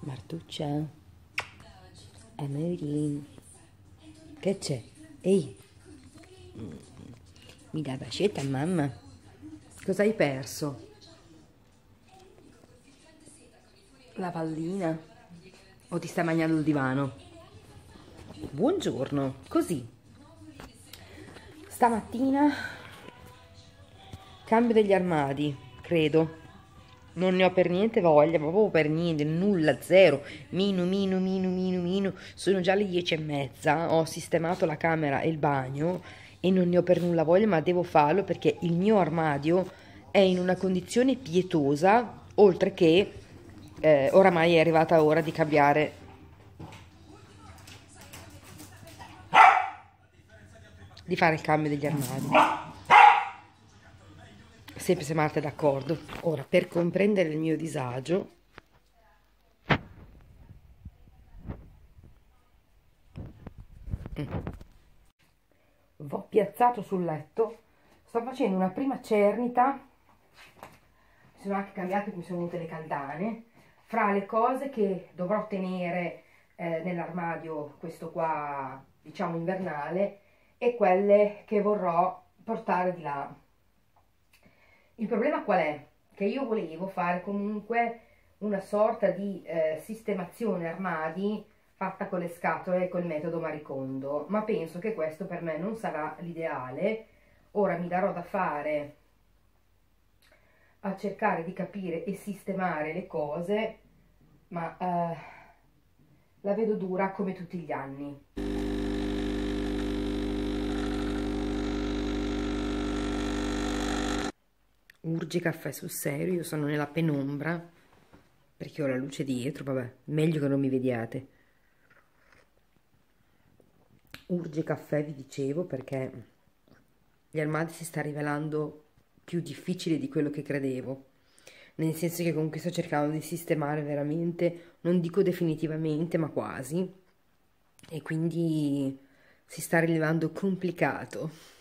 Martuccia, Amori, che c'è? Ehi, mi dà bacetta mamma? Cosa hai perso? La pallina? O ti stai mangiando il divano? Buongiorno, così. Stamattina cambio degli armadi, credo non ne ho per niente voglia, proprio per niente, nulla, zero, minu, minu, minu, minu, minu, sono già le dieci e mezza, ho sistemato la camera e il bagno e non ne ho per nulla voglia, ma devo farlo perché il mio armadio è in una condizione pietosa, oltre che eh, oramai è arrivata ora di cambiare di fare il cambio degli armadi sempre sembrate d'accordo. Ora, per comprendere il mio disagio, mm. V'ho piazzato sul letto, sto facendo una prima cernita, mi sono anche cambiate, mi sono venute le caldane, fra le cose che dovrò tenere eh, nell'armadio, questo qua diciamo invernale, e quelle che vorrò portare di là il problema qual è? Che io volevo fare comunque una sorta di eh, sistemazione armadi fatta con le scatole e col metodo maricondo, ma penso che questo per me non sarà l'ideale. Ora mi darò da fare a cercare di capire e sistemare le cose, ma eh, la vedo dura come tutti gli anni. urge caffè sul serio, io sono nella penombra, perché ho la luce dietro, vabbè, meglio che non mi vediate. Urge caffè, vi dicevo, perché gli armadi si sta rivelando più difficile di quello che credevo. Nel senso che comunque sto cercando di sistemare veramente, non dico definitivamente, ma quasi. E quindi si sta rivelando complicato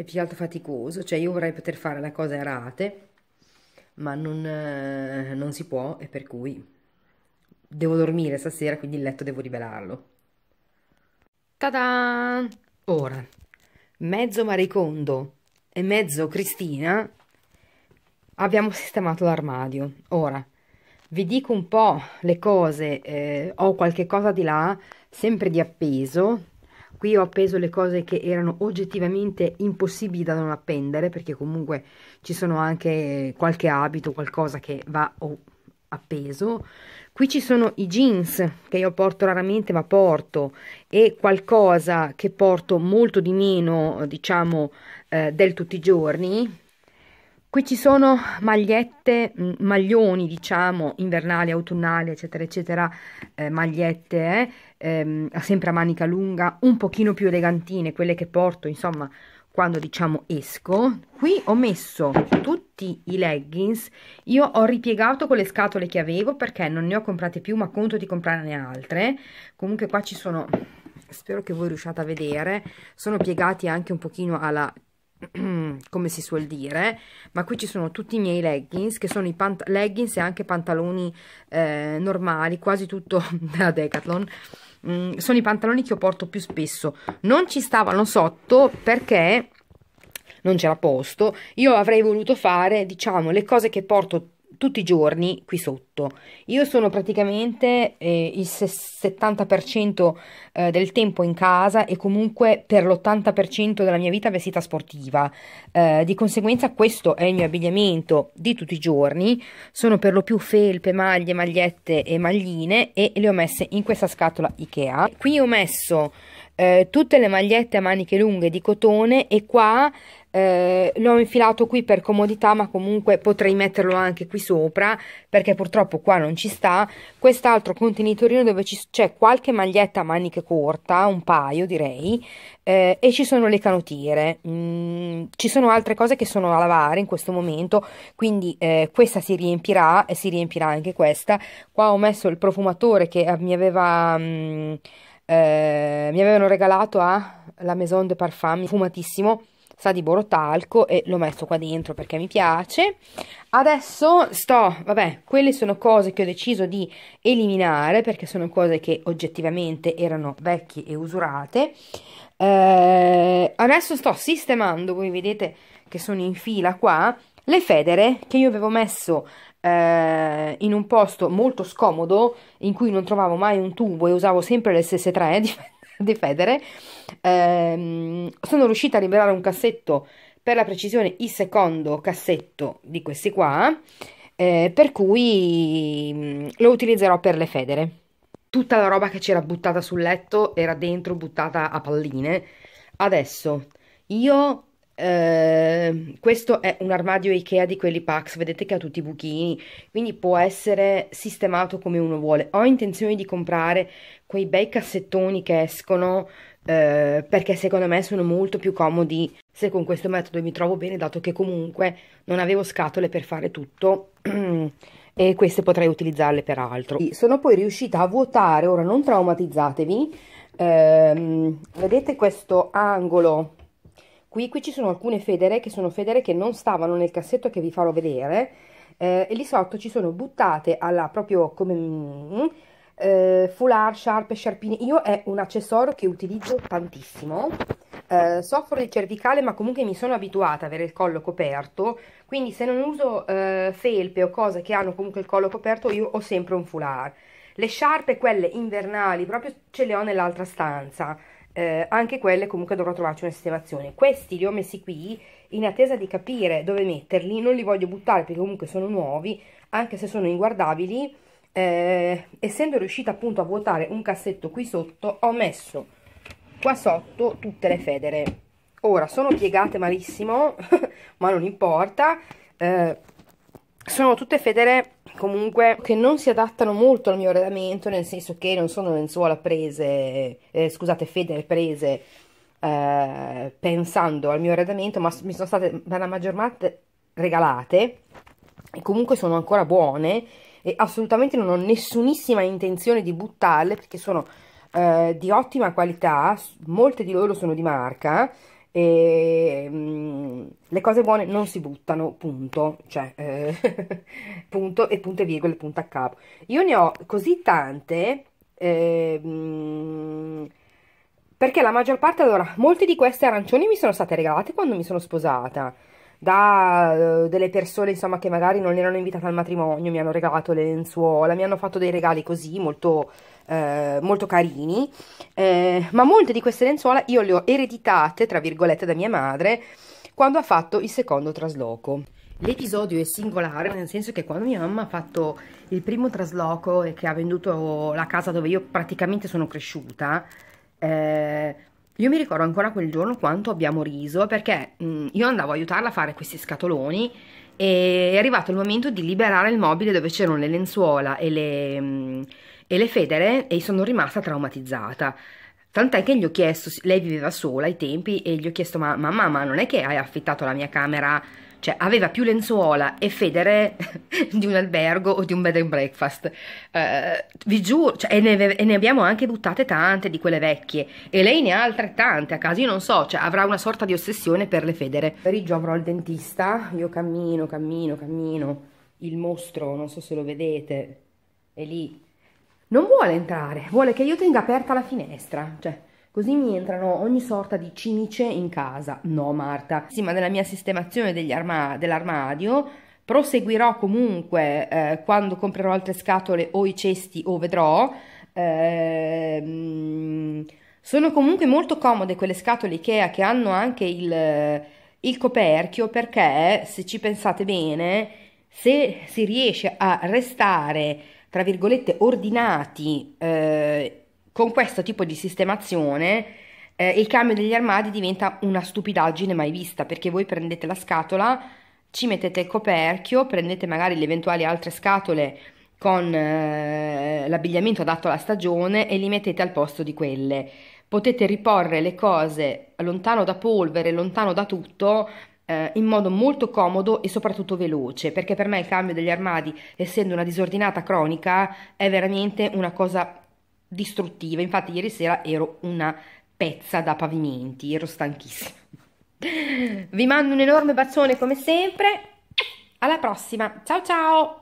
è più altro faticoso, cioè io vorrei poter fare la cosa a rate, ma non, eh, non si può e per cui devo dormire stasera, quindi il letto devo rivelarlo. Tada! Ora, mezzo Maricondo e mezzo Cristina abbiamo sistemato l'armadio. Ora, vi dico un po' le cose, eh, ho qualche cosa di là, sempre di appeso, qui ho appeso le cose che erano oggettivamente impossibili da non appendere perché comunque ci sono anche qualche abito qualcosa che va appeso qui ci sono i jeans che io porto raramente ma porto e qualcosa che porto molto di meno diciamo eh, del tutti i giorni qui ci sono magliette mm, maglioni diciamo invernali autunnali eccetera eccetera eh, magliette eh ehm, sempre a manica lunga, un pochino più elegantine, quelle che porto, insomma, quando diciamo esco. Qui ho messo tutti i leggings, io ho ripiegato con le scatole che avevo perché non ne ho comprate più, ma conto di comprarne altre. Comunque qua ci sono spero che voi riusciate a vedere sono piegati anche un pochino alla come si suol dire ma qui ci sono tutti i miei leggings che sono i leggings e anche pantaloni eh, normali quasi tutto della Decathlon mm, sono i pantaloni che io porto più spesso non ci stavano sotto perché non c'era posto io avrei voluto fare diciamo le cose che porto tutti i giorni qui sotto. Io sono praticamente eh, il 70% eh, del tempo in casa e comunque per l'80% della mia vita vestita sportiva. Eh, di conseguenza questo è il mio abbigliamento di tutti i giorni. Sono per lo più felpe, maglie, magliette e magline e le ho messe in questa scatola Ikea. Qui ho messo eh, tutte le magliette a maniche lunghe di cotone e qua eh, l'ho infilato qui per comodità ma comunque potrei metterlo anche qui sopra perché purtroppo qua non ci sta quest'altro contenitorino dove c'è qualche maglietta a maniche corta un paio direi eh, e ci sono le canottiere mm, ci sono altre cose che sono a lavare in questo momento quindi eh, questa si riempirà e si riempirà anche questa qua ho messo il profumatore che mi aveva mh, mm, eh, mi avevano regalato a La Maison de Parfum, fumatissimo, sa di borotalco e l'ho messo qua dentro perché mi piace. Adesso sto, vabbè, quelle sono cose che ho deciso di eliminare perché sono cose che oggettivamente erano vecchie e usurate. Eh, adesso sto sistemando, voi vedete che sono in fila qua, le federe che io avevo messo eh, in un posto molto scomodo in cui non trovavo mai un tubo e usavo sempre le stesse tre di, di Federe, eh, sono riuscita a liberare un cassetto, per la precisione il secondo cassetto di questi qua, eh, per cui mm, lo utilizzerò per le Federe. Tutta la roba che c'era buttata sul letto era dentro buttata a palline. Adesso io Ehm, questo è un armadio Ikea di quelli Pax, vedete che ha tutti i buchini, quindi può essere sistemato come uno vuole. Ho intenzione di comprare quei bei cassettoni che escono eh, perché secondo me sono molto più comodi se con questo metodo mi trovo bene, dato che comunque non avevo scatole per fare tutto. e queste potrei utilizzarle per altro. Sono poi riuscita a vuotare, ora non traumatizzatevi, ehm, vedete questo angolo Qui, qui ci sono alcune federe che sono federe che non stavano nel cassetto che vi farò vedere eh, e lì sotto ci sono buttate alla proprio come mm, eh, foulard, sciarpe, sciarpini. Io è un accessorio che utilizzo tantissimo. Eh, soffro del cervicale ma comunque mi sono abituata ad avere il collo coperto quindi se non uso eh, felpe o cose che hanno comunque il collo coperto io ho sempre un foulard le sciarpe quelle invernali proprio ce le ho nell'altra stanza eh, anche quelle comunque dovrò trovarci una sistemazione. Questi li ho messi qui in attesa di capire dove metterli, non li voglio buttare perché comunque sono nuovi, anche se sono inguardabili. Eh, essendo riuscita appunto a vuotare un cassetto qui sotto, ho messo qua sotto tutte le federe. Ora, sono piegate malissimo, ma non importa. Eh, sono tutte federe comunque che non si adattano molto al mio arredamento, nel senso che non sono lenzuola prese, eh, scusate, federe prese eh, pensando al mio arredamento, ma mi sono state dalla maggior parte regalate e comunque sono ancora buone e assolutamente non ho nessunissima intenzione di buttarle perché sono eh, di ottima qualità, molte di loro sono di marca e, mh, mm, le cose buone non si buttano, punto, cioè, eh, punto e punto e virgola e punto a capo. Io ne ho così tante, eh, mh, perché la maggior parte, allora, molte di queste arancioni mi sono state regalate quando mi sono sposata, da uh, delle persone insomma che magari non erano invitate al matrimonio, mi hanno regalato le lenzuola, mi hanno fatto dei regali così molto, eh, molto carini, eh, ma molte di queste lenzuola io le ho ereditate, tra virgolette, da mia madre quando ha fatto il secondo trasloco. L'episodio è singolare nel senso che quando mia mamma ha fatto il primo trasloco e che ha venduto la casa dove io praticamente sono cresciuta, eh, io mi ricordo ancora quel giorno quanto abbiamo riso perché mh, io andavo a aiutarla a fare questi scatoloni e è arrivato il momento di liberare il mobile dove c'erano le lenzuola e le, mh, e le federe e sono rimasta traumatizzata. Tant'è che gli ho chiesto, lei viveva sola ai tempi e gli ho chiesto ma mamma ma non è che hai affittato la mia camera cioè aveva più lenzuola e federe di un albergo o di un bed and breakfast. Eh, vi giuro, cioè, e, ne, e, ne, abbiamo anche buttate tante di quelle vecchie e lei ne ha altrettante a caso, io non so, cioè, avrà una sorta di ossessione per le federe. Pomeriggio avrò il dentista, io cammino, cammino, cammino, il mostro, non so se lo vedete, è lì. Non vuole entrare, vuole che io tenga aperta la finestra, cioè Così mi entrano ogni sorta di cimice in casa. No, Marta. Sì, ma nella mia sistemazione dell'armadio proseguirò comunque eh, quando comprerò altre scatole o i cesti o vedrò. Eh, sono comunque molto comode quelle scatole Ikea che hanno anche il, il coperchio perché, se ci pensate bene, se si riesce a restare tra virgolette ordinati eh, con questo tipo di sistemazione eh, il cambio degli armadi diventa una stupidaggine mai vista perché voi prendete la scatola, ci mettete il coperchio, prendete magari le eventuali altre scatole con eh, l'abbigliamento adatto alla stagione e li mettete al posto di quelle. Potete riporre le cose lontano da polvere, lontano da tutto, eh, in modo molto comodo e soprattutto veloce, perché per me il cambio degli armadi, essendo una disordinata cronica, è veramente una cosa distruttive. Infatti, ieri sera ero una pezza da pavimenti, ero stanchissima. Vi mando un enorme bacione come sempre. Alla prossima, ciao ciao!